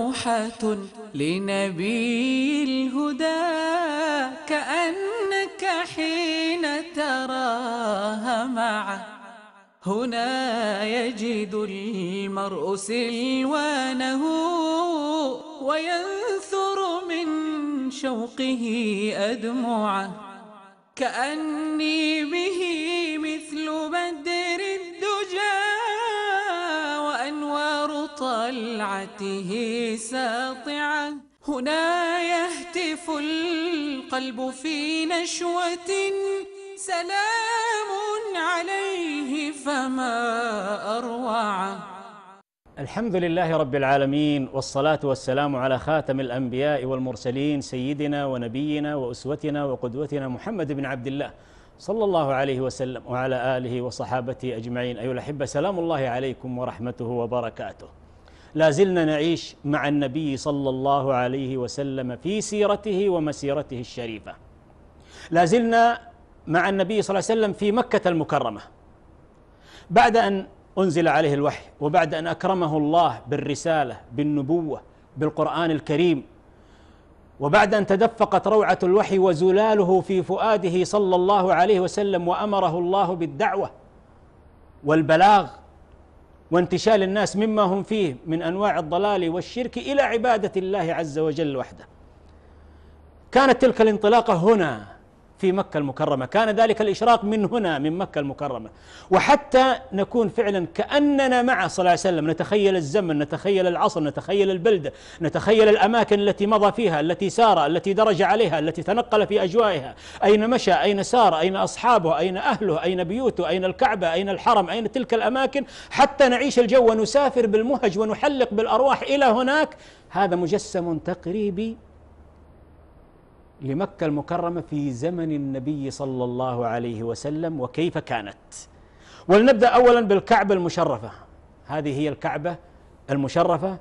لوحة لنبي الهدى كأنك حين تراها معه هنا يجد المرء سلوانه وينثر من شوقه أدمعه كأني بساطعته ساطعة هنا يهتف القلب في نشوة سلام عليه فما أروع الحمد لله رب العالمين والصلاة والسلام على خاتم الأنبياء والمرسلين سيدنا ونبينا وأسوتنا وقدوتنا محمد بن عبد الله صلى الله عليه وسلم وعلى آله وصحابته أجمعين أيها الأحبة سلام الله عليكم ورحمته وبركاته لا زلنا نعيش مع النبي صلى الله عليه وسلم في سيرته ومسيرته الشريفه لا زلنا مع النبي صلى الله عليه وسلم في مكه المكرمه بعد ان انزل عليه الوحي وبعد ان اكرمه الله بالرساله بالنبوه بالقران الكريم وبعد ان تدفقت روعه الوحي وزلاله في فؤاده صلى الله عليه وسلم وامره الله بالدعوه والبلاغ وانتشال الناس مما هم فيه من انواع الضلال والشرك الى عباده الله عز وجل وحده كانت تلك الانطلاقه هنا في مكة المكرمة كان ذلك الإشراق من هنا من مكة المكرمة وحتى نكون فعلا كأننا مع صلى الله عليه وسلم نتخيل الزمن نتخيل العصر نتخيل البلدة نتخيل الأماكن التي مضى فيها التي سار التي درج عليها التي تنقل في أجوائها أين مشى أين سار أين أصحابه أين أهله أين بيوته أين الكعبة أين الحرم أين تلك الأماكن حتى نعيش الجو ونسافر بالمهج ونحلق بالأرواح إلى هناك هذا مجسم تقريبي لمكة المكرمة في زمن النبي صلى الله عليه وسلم وكيف كانت ولنبدأ أولا بالكعبة المشرفة هذه هي الكعبة المشرفة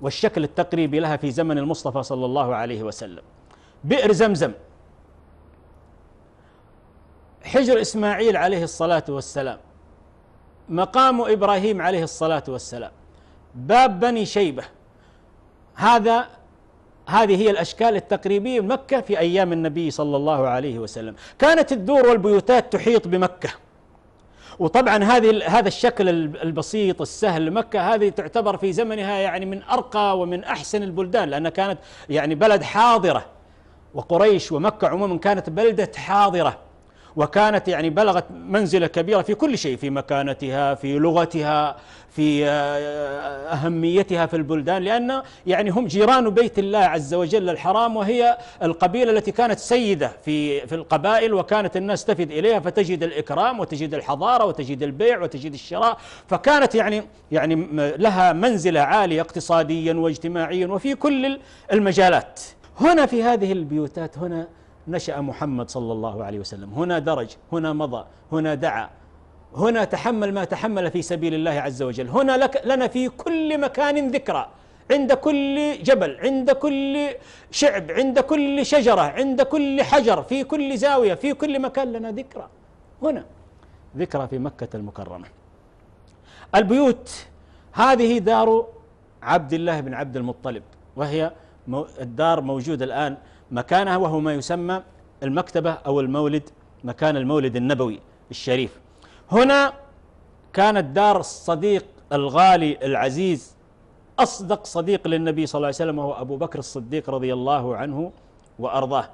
والشكل التقريبي لها في زمن المصطفى صلى الله عليه وسلم بئر زمزم حجر إسماعيل عليه الصلاة والسلام مقام إبراهيم عليه الصلاة والسلام باب بني شيبة هذا هذه هي الأشكال التقريبية مكة في أيام النبي صلى الله عليه وسلم كانت الدور والبيوتات تحيط بمكة وطبعا هذه هذا الشكل البسيط السهل مكة هذه تعتبر في زمنها يعني من أرقى ومن أحسن البلدان لأنها كانت يعني بلد حاضرة وقريش ومكة عموما كانت بلدة حاضرة وكانت يعني بلغت منزلة كبيرة في كل شيء في مكانتها في لغتها في آه، أهميتها في البلدان لأن يعني هم جيران بيت الله عز وجل الحرام وهي القبيلة التي كانت سيدة في في القبائل وكانت الناس تفد إليها فتجد الإكرام وتجد الحضارة وتجد البيع وتجد الشراء فكانت يعني يعني لها منزلة عالية اقتصاديا واجتماعيا وفي كل المجالات هنا في هذه البيوتات هنا نشأ محمد صلى الله عليه وسلم هنا درج هنا مضى هنا دعا هنا تحمل ما تحمل في سبيل الله عز وجل هنا لك لنا في كل مكان ذكرى عند كل جبل عند كل شعب عند كل شجرة عند كل حجر في كل زاوية في كل مكان لنا ذكرى هنا ذكرى في مكة المكرمة البيوت هذه دار عبد الله بن عبد المطلب وهي الدار موجودة الآن مكانه وهو ما يسمى المكتبة أو المولد مكان المولد النبوي الشريف هنا كانت دار الصديق الغالي العزيز أصدق صديق للنبي صلى الله عليه وسلم وهو أبو بكر الصديق رضي الله عنه وأرضاه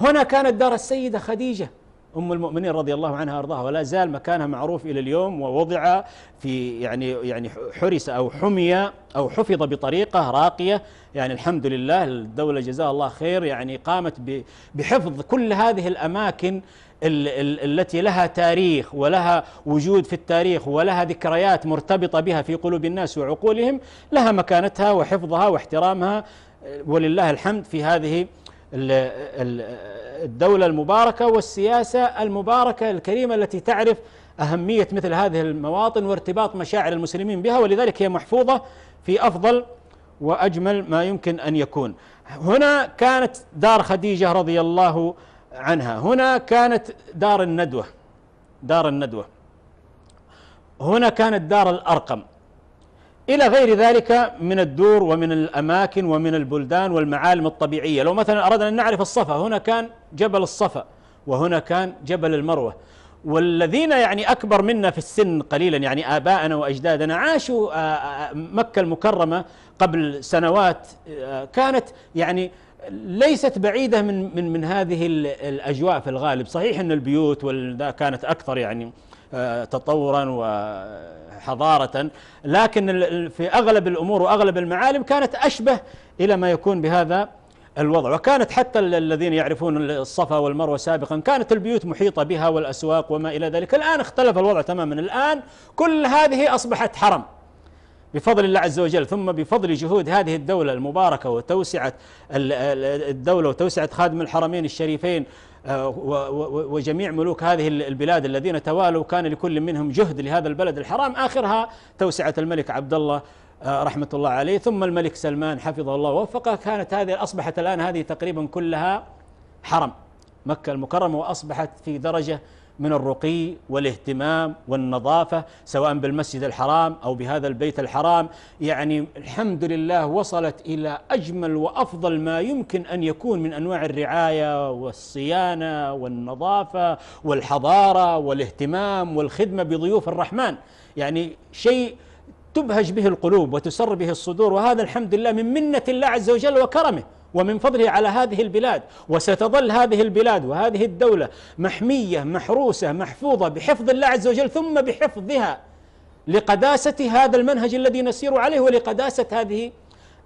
هنا كانت دار السيدة خديجة أم المؤمنين رضي الله عنها أرضاها ولا زال مكانها معروف إلى اليوم ووضع في يعني يعني حرس أو حمي أو حفظ بطريقة راقية يعني الحمد لله الدولة جزاها الله خير يعني قامت بحفظ كل هذه الأماكن التي لها تاريخ ولها وجود في التاريخ ولها ذكريات مرتبطة بها في قلوب الناس وعقولهم لها مكانتها وحفظها واحترامها ولله الحمد في هذه الدولة المباركة والسياسة المباركة الكريمة التي تعرف أهمية مثل هذه المواطن وارتباط مشاعر المسلمين بها ولذلك هي محفوظة في أفضل وأجمل ما يمكن أن يكون هنا كانت دار خديجة رضي الله عنها هنا كانت دار الندوة دار الندوة هنا كانت دار الأرقم إلى غير ذلك من الدور ومن الأماكن ومن البلدان والمعالم الطبيعية لو مثلا أردنا أن نعرف الصفا هنا كان جبل الصفا وهنا كان جبل المروة والذين يعني أكبر منا في السن قليلا يعني آباءنا وأجدادنا عاشوا آه، آه، آه، مكة المكرمة قبل سنوات كانت يعني ليست بعيدة من من من هذه الأجواء في الغالب صحيح أن البيوت كانت أكثر يعني تطورا وحضارة لكن في أغلب الأمور وأغلب المعالم كانت أشبه إلى ما يكون بهذا الوضع وكانت حتى الذين يعرفون الصفا والمروة سابقا كانت البيوت محيطة بها والأسواق وما إلى ذلك الآن اختلف الوضع تماما الآن كل هذه أصبحت حرم بفضل الله عز وجل ثم بفضل جهود هذه الدولة المباركة وتوسعة الدولة وتوسعة خادم الحرمين الشريفين آه، وجميع ملوك هذه البلاد الذين توالوا كان لكل منهم جهد لهذا البلد الحرام آخرها توسعة الملك عبد الله آه، رحمة الله عليه ثم الملك سلمان حفظه الله ووفقه كانت هذه أصبحت الآن هذه تقريبا كلها حرم مكة المكرمة وأصبحت في درجة من الرقي والاهتمام والنظافة سواء بالمسجد الحرام أو بهذا البيت الحرام يعني الحمد لله وصلت إلى أجمل وأفضل ما يمكن أن يكون من أنواع الرعاية والصيانة والنظافة والحضارة والاهتمام والخدمة بضيوف الرحمن يعني شيء تبهج به القلوب وتسر به الصدور وهذا الحمد لله من منة الله عز وجل وكرمه ومن فضله على هذه البلاد وستظل هذه البلاد وهذه الدولة محمية محروسة محفوظة بحفظ الله عز وجل ثم بحفظها لقداسة هذا المنهج الذي نسير عليه ولقداسة هذه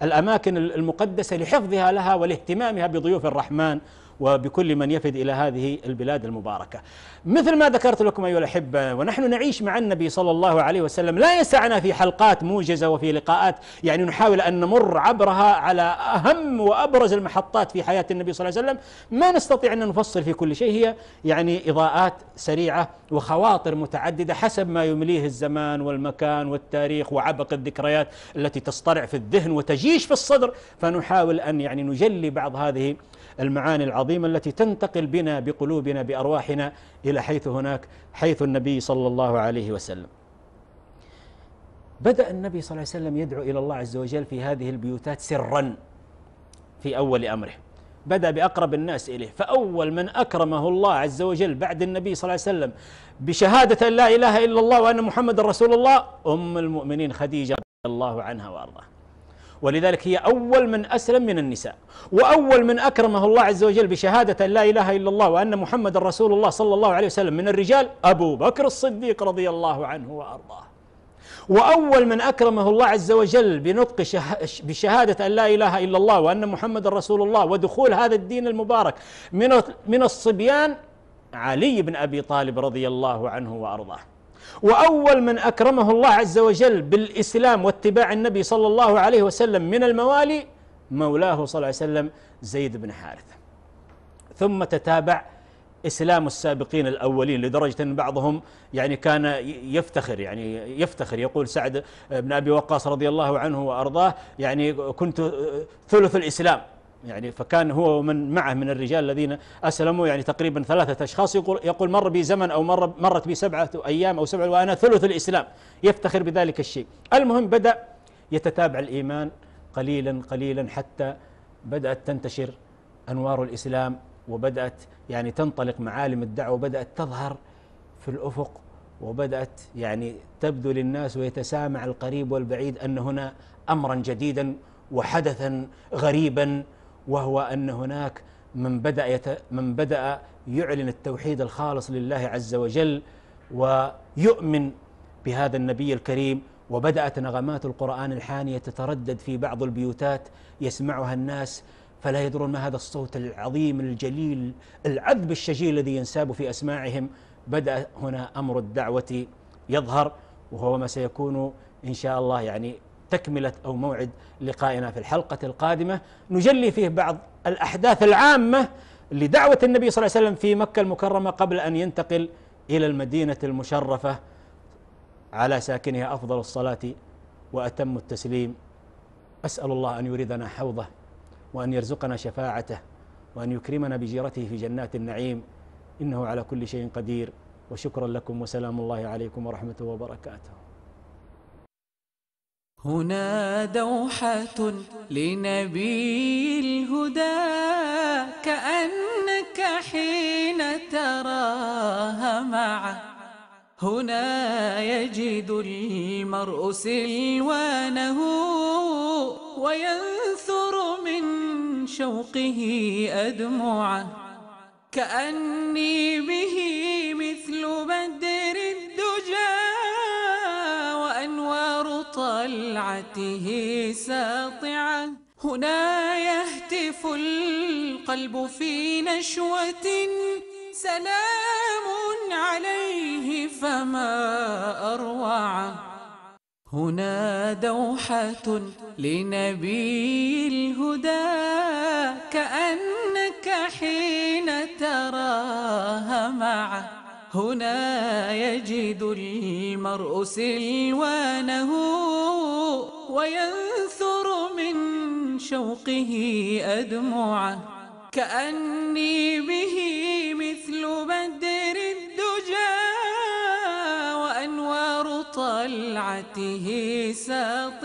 الأماكن المقدسة لحفظها لها والاهتمامها بضيوف الرحمن وبكل من يفد إلى هذه البلاد المباركة مثل ما ذكرت لكم أيها الأحبة ونحن نعيش مع النبي صلى الله عليه وسلم لا يسعنا في حلقات موجزة وفي لقاءات يعني نحاول أن نمر عبرها على أهم وأبرز المحطات في حياة النبي صلى الله عليه وسلم ما نستطيع أن نفصل في كل شيء هي يعني إضاءات سريعة وخواطر متعددة حسب ما يمليه الزمان والمكان والتاريخ وعبق الذكريات التي تصطرع في الذهن وتجيش في الصدر فنحاول أن يعني نجلي بعض هذه المعاني العظيمة التي تنتقل بنا بقلوبنا بأرواحنا إلى حيث هناك حيث النبي صلى الله عليه وسلم بدأ النبي صلى الله عليه وسلم يدعو إلى الله عز وجل في هذه البيوتات سرا في أول أمره بدأ بأقرب الناس إليه فأول من أكرمه الله عز وجل بعد النبي صلى الله عليه وسلم بشهادة أن لا إله إلا الله وأن محمد رسول الله أم المؤمنين خديجة رضي الله عنها وأرضاها ولذلك هي أول من أسلم من النساء وأول من أكرمه الله عز وجل بشهادة لا إله إلا الله وأن محمد رسول الله صلى الله عليه وسلم من الرجال أبو بكر الصديق رضي الله عنه وأرضاه وأول من أكرمه الله عز وجل بنطق بشهادة أن لا إله إلا الله وأن محمد رسول الله ودخول هذا الدين المبارك من من الصبيان علي بن أبي طالب رضي الله عنه وأرضاه وأول من أكرمه الله عز وجل بالإسلام واتباع النبي صلى الله عليه وسلم من الموالي مولاه صلى الله عليه وسلم زيد بن حارثة ثم تتابع إسلام السابقين الأولين لدرجة أن بعضهم يعني كان يفتخر يعني يفتخر يقول سعد بن أبي وقاص رضي الله عنه وأرضاه يعني كنت ثلث الإسلام يعني فكان هو ومن معه من الرجال الذين أسلموا يعني تقريبا ثلاثة أشخاص يقول, يقول مر بي زمن أو مر مرت بي سبعة أيام أو سبعة وأنا ثلث الإسلام يفتخر بذلك الشيء المهم بدأ يتتابع الإيمان قليلا قليلا حتى بدأت تنتشر أنوار الإسلام وبدأت يعني تنطلق معالم الدعوة وبدأت تظهر في الأفق وبدأت يعني تبدو للناس ويتسامع القريب والبعيد أن هنا أمرا جديدا وحدثا غريبا وهو أن هناك من بدأ يت من بدأ يعلن التوحيد الخالص لله عز وجل ويؤمن بهذا النبي الكريم وبدأت نغمات القرآن الحانية تتردد في بعض البيوتات يسمعها الناس فلا يدرون ما هذا الصوت العظيم الجليل العذب الشجي الذي ينساب في أسماعهم بدأ هنا أمر الدعوة يظهر وهو ما سيكون إن شاء الله يعني تكمله او موعد لقائنا في الحلقه القادمه نجلي فيه بعض الاحداث العامه لدعوه النبي صلى الله عليه وسلم في مكه المكرمه قبل ان ينتقل الى المدينه المشرفه على ساكنها افضل الصلاه واتم التسليم اسال الله ان يريدنا حوضه وان يرزقنا شفاعته وان يكرمنا بجيرته في جنات النعيم انه على كل شيء قدير وشكرا لكم وسلام الله عليكم ورحمه وبركاته هنا دوحة لنبي الهدى كأنك حين تراها معا هنا يجد المرء سلوانه وينثر من شوقه أدمعه كأني به شريعته ساطعة هنا يهتف القلب في نشوة سلام عليه فما أروع هنا دوحة لنبي الهدى كأنك حين تراها مع هنا يجد المرء سلوانه وينثر من شوقه أدمع كأني به مثل بدر الدجى وأنوار طلعته ساطعة